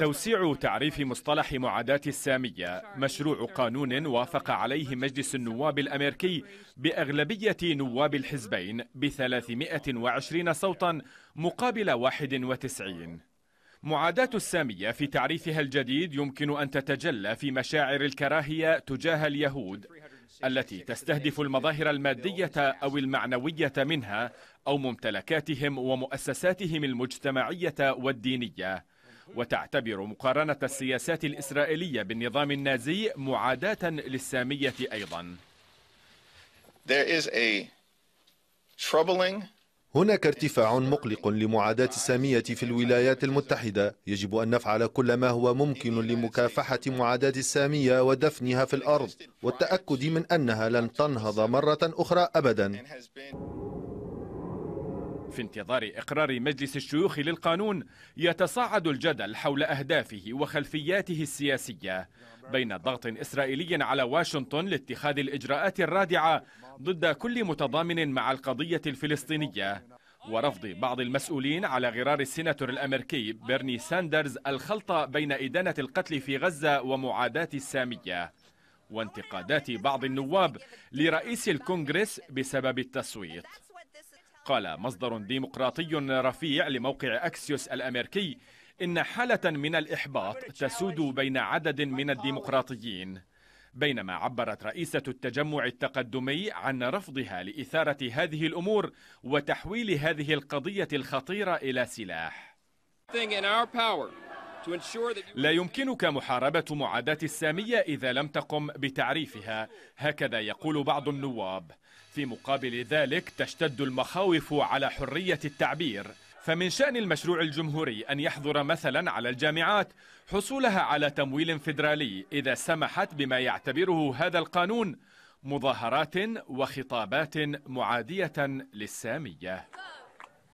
توسيع تعريف مصطلح معاداة السامية مشروع قانون وافق عليه مجلس النواب الأمريكي بأغلبية نواب الحزبين ب 320 صوتا مقابل 91 معاداة السامية في تعريفها الجديد يمكن أن تتجلى في مشاعر الكراهية تجاه اليهود التي تستهدف المظاهر المادية أو المعنوية منها أو ممتلكاتهم ومؤسساتهم المجتمعية والدينية وتعتبر مقارنة السياسات الإسرائيلية بالنظام النازي معاداة للسامية أيضا There is a troubling هناك ارتفاع مقلق لمعاداة السامية في الولايات المتحدة يجب أن نفعل كل ما هو ممكن لمكافحة معاداة السامية ودفنها في الأرض والتأكد من أنها لن تنهض مرة أخرى أبداً في انتظار إقرار مجلس الشيوخ للقانون يتصاعد الجدل حول أهدافه وخلفياته السياسية بين ضغط إسرائيلي على واشنطن لاتخاذ الإجراءات الرادعة ضد كل متضامن مع القضية الفلسطينية ورفض بعض المسؤولين على غرار السيناتور الأمريكي بيرني ساندرز الخلطة بين إدانة القتل في غزة ومعاداة السامية وانتقادات بعض النواب لرئيس الكونغرس بسبب التصويت قال مصدر ديمقراطي رفيع لموقع أكسيوس الأمريكي إن حالة من الإحباط تسود بين عدد من الديمقراطيين بينما عبرت رئيسة التجمع التقدمي عن رفضها لإثارة هذه الأمور وتحويل هذه القضية الخطيرة إلى سلاح. لا يمكنك محاربة معاداة السامية إذا لم تقم بتعريفها هكذا يقول بعض النواب في مقابل ذلك تشتد المخاوف على حرية التعبير فمن شأن المشروع الجمهوري أن يحظر مثلا على الجامعات حصولها على تمويل فيدرالي إذا سمحت بما يعتبره هذا القانون مظاهرات وخطابات معادية للسامية